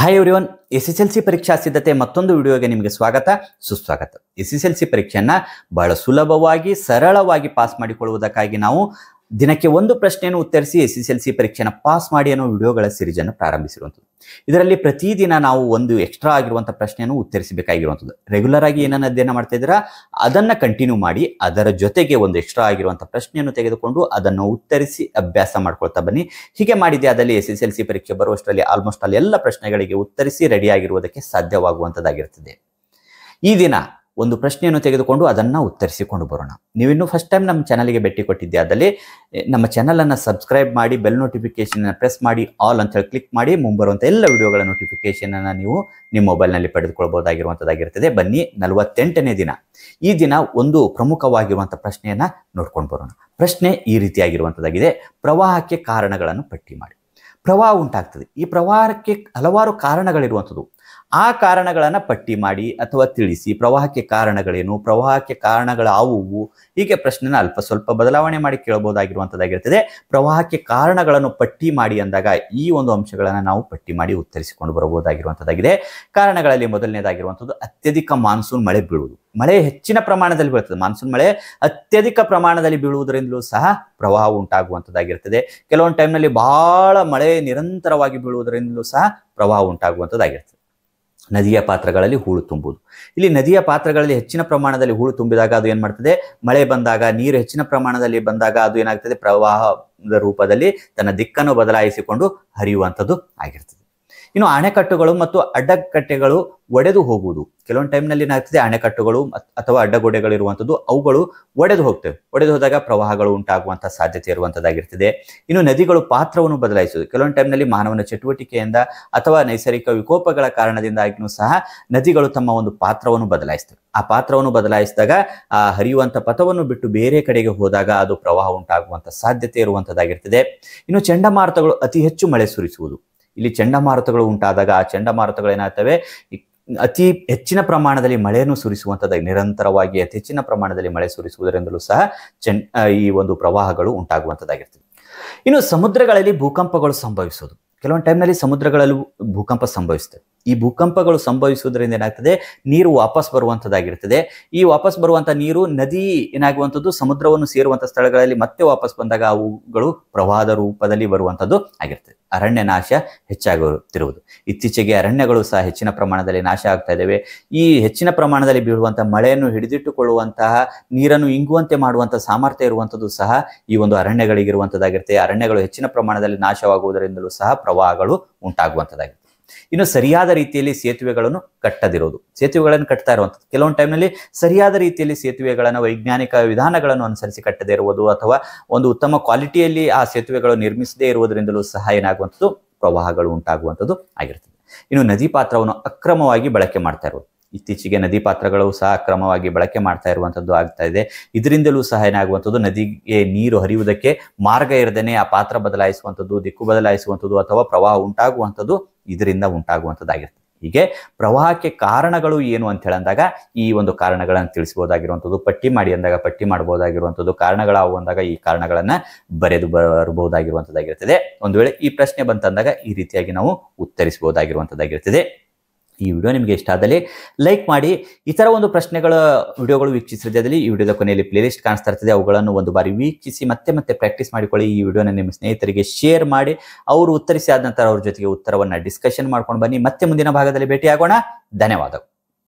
hi everyone S S L C ಪರೀಕ್ಷಾ ಸಿದ್ಧತೆ ಮತ್ತೊಂದು ವಿಡಿಯೋಗೆ ನಿಮಗೆ ಸ್ವಾಗತ ಸುಸ್ವಾಗತ ಎಸ್ ಎಸ್ ಎಲ್ ಸಿ ಪರೀಕ್ಷೆಯನ್ನು ಬಹಳ ಸುಲಭವಾಗಿ ಸರಳವಾಗಿ ಪಾಸ್ ಮಾಡಿಕೊಳ್ಳುವುದಕ್ಕಾಗಿ ನಾವು ದಿನಕ್ಕೆ ಒಂದು ಪ್ರಶ್ನೆಯನ್ನು ಉತ್ತರಿಸಿ ಎಸ್ ಎಸ್ ಎಲ್ ಸಿ ಪರೀಕ್ಷೆಯನ್ನು ಪಾಸ್ ಮಾಡಿ ಅನ್ನೋ ವಿಡಿಯೋಗಳ ಸಿರಿಜನ್ನು ಪ್ರಾರಂಭಿಸಿರುವಂಥದ್ದು ಇದರಲ್ಲಿ ಪ್ರತಿದಿನ ನಾವು ಒಂದು ಎಕ್ಸ್ಟ್ರಾ ಆಗಿರುವಂಥ ಪ್ರಶ್ನೆಯನ್ನು ಉತ್ತರಿಸಬೇಕಾಗಿರುವಂಥದ್ದು ರೆಗ್ಯುಲರ್ ಆಗಿ ಏನನ್ನು ಅಧ್ಯಯನ ಮಾಡ್ತಾ ಇದ್ದೀರಾ ಅದನ್ನು ಕಂಟಿನ್ಯೂ ಮಾಡಿ ಅದರ ಜೊತೆಗೆ ಒಂದು ಎಕ್ಸ್ಟ್ರಾ ಆಗಿರುವಂಥ ಪ್ರಶ್ನೆಯನ್ನು ತೆಗೆದುಕೊಂಡು ಅದನ್ನು ಉತ್ತರಿಸಿ ಅಭ್ಯಾಸ ಮಾಡ್ಕೊಳ್ತಾ ಬನ್ನಿ ಹೀಗೆ ಮಾಡಿದೆ ಅದರಲ್ಲಿ ಎಸ್ ಎಸ್ ಎಲ್ ಸಿ ಪರೀಕ್ಷೆ ಬರುವಷ್ಟರಲ್ಲಿ ಆಲ್ಮೋಸ್ಟ್ ಅಲ್ಲಿ ಎಲ್ಲ ಪ್ರಶ್ನೆಗಳಿಗೆ ಉತ್ತರಿಸಿ ರೆಡಿಯಾಗಿರುವುದಕ್ಕೆ ಸಾಧ್ಯವಾಗುವಂಥದ್ದಾಗಿರ್ತದೆ ಈ ದಿನ ಒಂದು ಪ್ರಶ್ನೆಯನ್ನು ತೆಗೆದುಕೊಂಡು ಅದನ್ನು ಉತ್ತರಿಸಿಕೊಂಡು ಬರೋಣ ನೀವಿನ್ನೂ ಫಸ್ಟ್ ಟೈಮ್ ನಮ್ಮ ಚಾನಲ್ಗೆ ಭೇಟಿ ಕೊಟ್ಟಿದ್ದೆ ನಮ್ಮ ಚಾನಲನ್ನು ಸಬ್ಸ್ಕ್ರೈಬ್ ಮಾಡಿ ಬೆಲ್ ನೋಟಿಫಿಕೇಷನನ್ನು ಪ್ರೆಸ್ ಮಾಡಿ ಆಲ್ ಅಂತ ಕ್ಲಿಕ್ ಮಾಡಿ ಮುಂಬರುವಂಥ ಎಲ್ಲ ವಿಡಿಯೋಗಳ ನೋಟಿಫಿಕೇಷನನ್ನು ನೀವು ನಿಮ್ಮ ಮೊಬೈಲ್ನಲ್ಲಿ ಪಡೆದುಕೊಳ್ಬೋದಾಗಿರುವಂಥದ್ದಾಗಿರ್ತದೆ ಬನ್ನಿ ನಲವತ್ತೆಂಟನೇ ದಿನ ಈ ದಿನ ಒಂದು ಪ್ರಮುಖವಾಗಿರುವಂಥ ಪ್ರಶ್ನೆಯನ್ನು ನೋಡ್ಕೊಂಡು ಬರೋಣ ಪ್ರಶ್ನೆ ಈ ರೀತಿಯಾಗಿರುವಂಥದ್ದಾಗಿದೆ ಪ್ರವಾಹಕ್ಕೆ ಕಾರಣಗಳನ್ನು ಪಟ್ಟಿ ಮಾಡಿ ಪ್ರವಾಹ ಉಂಟಾಗ್ತದೆ ಈ ಪ್ರವಾಹಕ್ಕೆ ಹಲವಾರು ಕಾರಣಗಳಿರುವಂಥದ್ದು ಆ ಕಾರಣಗಳನ್ನು ಪಟ್ಟಿ ಮಾಡಿ ಅಥವಾ ತಿಳಿಸಿ ಪ್ರವಾಹಕ್ಕೆ ಕಾರಣಗಳೇನು ಪ್ರವಾಹಕ್ಕೆ ಕಾರಣಗಳಾವುವು ಹೀಗೆ ಪ್ರಶ್ನೆನ ಅಲ್ಪ ಸ್ವಲ್ಪ ಬದಲಾವಣೆ ಮಾಡಿ ಕೇಳಬಹುದಾಗಿರುವಂಥದ್ದಾಗಿರ್ತದೆ ಪ್ರವಾಹಕ್ಕೆ ಕಾರಣಗಳನ್ನು ಪಟ್ಟಿ ಮಾಡಿ ಅಂದಾಗ ಈ ಒಂದು ಅಂಶಗಳನ್ನು ನಾವು ಪಟ್ಟಿ ಮಾಡಿ ಉತ್ತರಿಸಿಕೊಂಡು ಬರಬಹುದಾಗಿರುವಂಥದ್ದಾಗಿದೆ ಕಾರಣಗಳಲ್ಲಿ ಮೊದಲನೇದಾಗಿರುವಂಥದ್ದು ಅತ್ಯಧಿಕ ಮಾನ್ಸೂನ್ ಮಳೆ ಬೀಳುವುದು ಮಳೆ ಹೆಚ್ಚಿನ ಪ್ರಮಾಣದಲ್ಲಿ ಬೀಳುತ್ತದೆ ಮಾನ್ಸೂನ್ ಮಳೆ ಅತ್ಯಧಿಕ ಪ್ರಮಾಣದಲ್ಲಿ ಬೀಳುವುದರಿಂದಲೂ ಸಹ ಪ್ರವಾಹ ಉಂಟಾಗುವಂಥದ್ದಾಗಿರ್ತದೆ ಕೆಲವೊಂದು ಟೈಮ್ನಲ್ಲಿ ಬಹಳ ಮಳೆ ನಿರಂತರವಾಗಿ ಬೀಳುವುದರಿಂದಲೂ ಸಹ ಪ್ರವಾಹ ಉಂಟಾಗುವಂಥದ್ದಾಗಿರ್ತದೆ ನದಿಯ ಪಾತ್ರಗಳಲ್ಲಿ ಹೂಳು ತುಂಬುವುದು ಇಲ್ಲಿ ನದಿಯ ಪಾತ್ರಗಳಲ್ಲಿ ಹೆಚ್ಚಿನ ಪ್ರಮಾಣದಲ್ಲಿ ಹೂಳು ತುಂಬಿದಾಗ ಅದು ಏನು ಮಳೆ ಬಂದಾಗ ನೀರು ಹೆಚ್ಚಿನ ಪ್ರಮಾಣದಲ್ಲಿ ಬಂದಾಗ ಅದು ಏನಾಗ್ತದೆ ಪ್ರವಾಹದ ರೂಪದಲ್ಲಿ ತನ್ನ ದಿಕ್ಕನ್ನು ಬದಲಾಯಿಸಿಕೊಂಡು ಹರಿಯುವಂಥದ್ದು ಆಗಿರ್ತದೆ ಇನ್ನು ಅಣೆಕಟ್ಟುಗಳು ಮತ್ತು ಅಡ್ಡಕಟ್ಟೆಗಳು ಒಡೆದು ಹೋಗುವುದು ಕೆಲವೊಂದು ಟೈಮ್ನಲ್ಲಿ ಏನಾಗ್ತದೆ ಅಣೆಕಟ್ಟುಗಳು ಅಥವಾ ಅಡ್ಡಗೋಡೆಗಳಿರುವಂಥದ್ದು ಅವುಗಳು ಒಡೆದು ಹೋಗ್ತವೆ ಒಡೆದು ಹೋದಾಗ ಪ್ರವಾಹಗಳು ಉಂಟಾಗುವಂಥ ಸಾಧ್ಯತೆ ಇರುವಂಥದ್ದಾಗಿರ್ತದೆ ಇನ್ನು ನದಿಗಳು ಪಾತ್ರವನ್ನು ಬದಲಾಯಿಸುವುದು ಕೆಲವೊಂದು ಟೈಮ್ನಲ್ಲಿ ಮಾನವನ ಚಟುವಟಿಕೆಯಿಂದ ಅಥವಾ ನೈಸರ್ಗಿಕ ವಿಕೋಪಗಳ ಕಾರಣದಿಂದಾಗಿಯೂ ಸಹ ನದಿಗಳು ತಮ್ಮ ಒಂದು ಪಾತ್ರವನ್ನು ಬದಲಾಯಿಸ್ತವೆ ಆ ಪಾತ್ರವನ್ನು ಬದಲಾಯಿಸಿದಾಗ ಆ ಹರಿಯುವಂಥ ಪಥವನ್ನು ಬಿಟ್ಟು ಬೇರೆ ಕಡೆಗೆ ಹೋದಾಗ ಅದು ಪ್ರವಾಹ ಉಂಟಾಗುವಂಥ ಸಾಧ್ಯತೆ ಇರುವಂಥದ್ದಾಗಿರ್ತದೆ ಇನ್ನು ಚಂಡಮಾರುತಗಳು ಅತಿ ಹೆಚ್ಚು ಮಳೆ ಸುರಿಸುವುದು ಇಲ್ಲಿ ಚಂಡಮಾರುತಗಳು ಉಂಟಾದಾಗ ಆ ಚಂಡಮಾರುತಗಳು ಏನಾಗ್ತವೆ ಅತಿ ಹೆಚ್ಚಿನ ಪ್ರಮಾಣದಲ್ಲಿ ಮಳೆಯನ್ನು ಸುರಿಸುವಂಥದ್ದಾಗಿ ನಿರಂತರವಾಗಿ ಅತಿ ಹೆಚ್ಚಿನ ಪ್ರಮಾಣದಲ್ಲಿ ಮಳೆ ಸುರಿಸುವುದರಿಂದಲೂ ಸಹ ಚೆಂಡ್ ಈ ಒಂದು ಪ್ರವಾಹಗಳು ಉಂಟಾಗುವಂತದ್ದಾಗಿರ್ತದೆ ಇನ್ನು ಸಮುದ್ರಗಳಲ್ಲಿ ಭೂಕಂಪಗಳು ಸಂಭವಿಸೋದು ಕೆಲವೊಂದು ಟೈಮ್ನಲ್ಲಿ ಸಮುದ್ರಗಳಲ್ಲೂ ಭೂಕಂಪ ಸಂಭವಿಸ್ತದೆ ಈ ಭೂಕಂಪಗಳು ಸಂಭವಿಸುವುದರಿಂದ ಏನಾಗ್ತದೆ ನೀರು ವಾಪಸ್ ಬರುವಂತದ್ದಾಗಿರ್ತದೆ ಈ ವಾಪಸ್ ಬರುವಂತ ನೀರು ನದಿ ಏನಾಗುವಂಥದ್ದು ಸಮುದ್ರವನ್ನು ಸೇರುವಂತಹ ಸ್ಥಳಗಳಲ್ಲಿ ಮತ್ತೆ ವಾಪಸ್ ಬಂದಾಗ ಅವುಗಳು ಪ್ರವಾಹದ ರೂಪದಲ್ಲಿ ಬರುವಂಥದ್ದು ಆಗಿರ್ತದೆ ಅರಣ್ಯ ನಾಶ ಹೆಚ್ಚಾಗುತ್ತಿರುವುದು ಇತ್ತೀಚೆಗೆ ಅರಣ್ಯಗಳು ಸಹ ಹೆಚ್ಚಿನ ಪ್ರಮಾಣದಲ್ಲಿ ನಾಶ ಆಗ್ತಾ ಇದ್ದಾವೆ ಈ ಹೆಚ್ಚಿನ ಪ್ರಮಾಣದಲ್ಲಿ ಬೀಳುವಂತಹ ಮಳೆಯನ್ನು ಹಿಡಿದಿಟ್ಟುಕೊಳ್ಳುವಂತಹ ನೀರನ್ನು ಇಂಗುವಂತೆ ಮಾಡುವಂತಹ ಸಾಮರ್ಥ್ಯ ಇರುವಂಥದ್ದು ಸಹ ಈ ಒಂದು ಆ ಅರಣ್ಯಗಳು ಹೆಚ್ಚಿನ ಪ್ರಮಾಣದಲ್ಲಿ ನಾಶವಾಗುವುದರಿಂದಲೂ ಸಹ ಪ್ರವಾಹಗಳು ಉಂಟಾಗುವಂಥದ್ದಾಗಿರುತ್ತೆ ಇನ್ನು ಸರಿಯಾದ ರೀತಿಯಲ್ಲಿ ಸೇತುವೆಗಳನ್ನು ಕಟ್ಟದಿರೋದು ಸೇತುವೆಗಳನ್ನು ಕಟ್ತಾ ಇರುವಂಥದ್ದು ಕೆಲವೊಂದು ಟೈಮ್ನಲ್ಲಿ ಸರಿಯಾದ ರೀತಿಯಲ್ಲಿ ಸೇತುವೆಗಳನ್ನು ವೈಜ್ಞಾನಿಕ ವಿಧಾನಗಳನ್ನು ಅನುಸರಿಸಿ ಕಟ್ಟದೇ ಇರುವುದು ಅಥವಾ ಒಂದು ಉತ್ತಮ ಕ್ವಾಲಿಟಿಯಲ್ಲಿ ಆ ಸೇತುವೆಗಳು ನಿರ್ಮಿಸದೇ ಇರುವುದರಿಂದಲೂ ಸಹ ಏನಾಗುವಂಥದ್ದು ಪ್ರವಾಹಗಳು ಉಂಟಾಗುವಂಥದ್ದು ಆಗಿರ್ತದೆ ಇನ್ನು ನದಿ ಪಾತ್ರವನ್ನು ಅಕ್ರಮವಾಗಿ ಬಳಕೆ ಮಾಡ್ತಾ ಇರುವುದು ಇತ್ತೀಚೆಗೆ ನದಿ ಪಾತ್ರಗಳು ಸಹ ಅಕ್ರಮವಾಗಿ ಬಳಕೆ ಮಾಡ್ತಾ ಇರುವಂಥದ್ದು ಆಗ್ತಾ ಇದೆ ಇದರಿಂದಲೂ ಸಹ ಏನಾಗುವಂಥದ್ದು ನದಿಗೆ ನೀರು ಹರಿಯುವುದಕ್ಕೆ ಮಾರ್ಗ ಇರದೇನೆ ಆ ಪಾತ್ರ ಬದಲಾಯಿಸುವಂಥದ್ದು ದಿಕ್ಕು ಬದಲಾಯಿಸುವಂಥದ್ದು ಅಥವಾ ಪ್ರವಾಹ ಉಂಟಾಗುವಂಥದ್ದು ಇದರಿಂದ ಉಂಟಾಗುವಂಥದ್ದಾಗಿರ್ತದೆ ಹೀಗೆ ಪ್ರವಾಹಕ್ಕೆ ಕಾರಣಗಳು ಏನು ಅಂತ ಹೇಳಂದಾಗ ಈ ಒಂದು ಕಾರಣಗಳನ್ನು ತಿಳಿಸಬಹುದಾಗಿರುವಂಥದ್ದು ಪಟ್ಟಿ ಮಾಡಿ ಅಂದಾಗ ಪಟ್ಟಿ ಮಾಡಬಹುದಾಗಿರುವಂಥದ್ದು ಕಾರಣಗಳಾವು ಅಂದಾಗ ಈ ಕಾರಣಗಳನ್ನು ಬರೆದು ಬರಬಹುದಾಗಿರುವಂಥದ್ದಾಗಿರ್ತದೆ ಒಂದು ವೇಳೆ ಈ ಪ್ರಶ್ನೆ ಬಂತಂದಾಗ ಈ ರೀತಿಯಾಗಿ ನಾವು ಉತ್ತರಿಸಬಹುದಾಗಿರುವಂಥದ್ದಾಗಿರ್ತದೆ ಈ ವಿಡಿಯೋ ನಿಮಗೆ ಇಷ್ಟ ಆದಲ್ಲಿ ಲೈಕ್ ಮಾಡಿ ಇತರ ಒಂದು ಪ್ರಶ್ನೆಗಳ ವಿಡಿಯೋಗಳು ವೀಕ್ಷಿಸಿದಲ್ಲಿ ಈ ವಿಡಿಯೋದ ಕೊನೆಯಲ್ಲಿ ಪ್ಲೇಲಿಸ್ಟ್ ಕಾಣಿಸ್ತಾ ಇರ್ತದೆ ಅವುಗಳನ್ನು ಒಂದು ಬಾರಿ ವೀಕ್ಷಿಸಿ ಮತ್ತೆ ಮತ್ತೆ ಪ್ರಾಕ್ಟೀಸ್ ಮಾಡಿಕೊಳ್ಳಿ ಈ ವಿಡಿಯೋನ ನಿಮ್ಮ ಸ್ನೇಹಿತರಿಗೆ ಶೇರ್ ಮಾಡಿ ಅವರು ಉತ್ತರಿಸಿ ಆದ ನಂತರ ಅವ್ರ ಜೊತೆಗೆ ಉತ್ತರವನ್ನು ಡಿಸ್ಕಷನ್ ಮಾಡ್ಕೊಂಡು ಬನ್ನಿ ಮತ್ತೆ ಮುಂದಿನ ಭಾಗದಲ್ಲಿ ಭೇಟಿಯಾಗೋಣ ಧನ್ಯವಾದಗಳು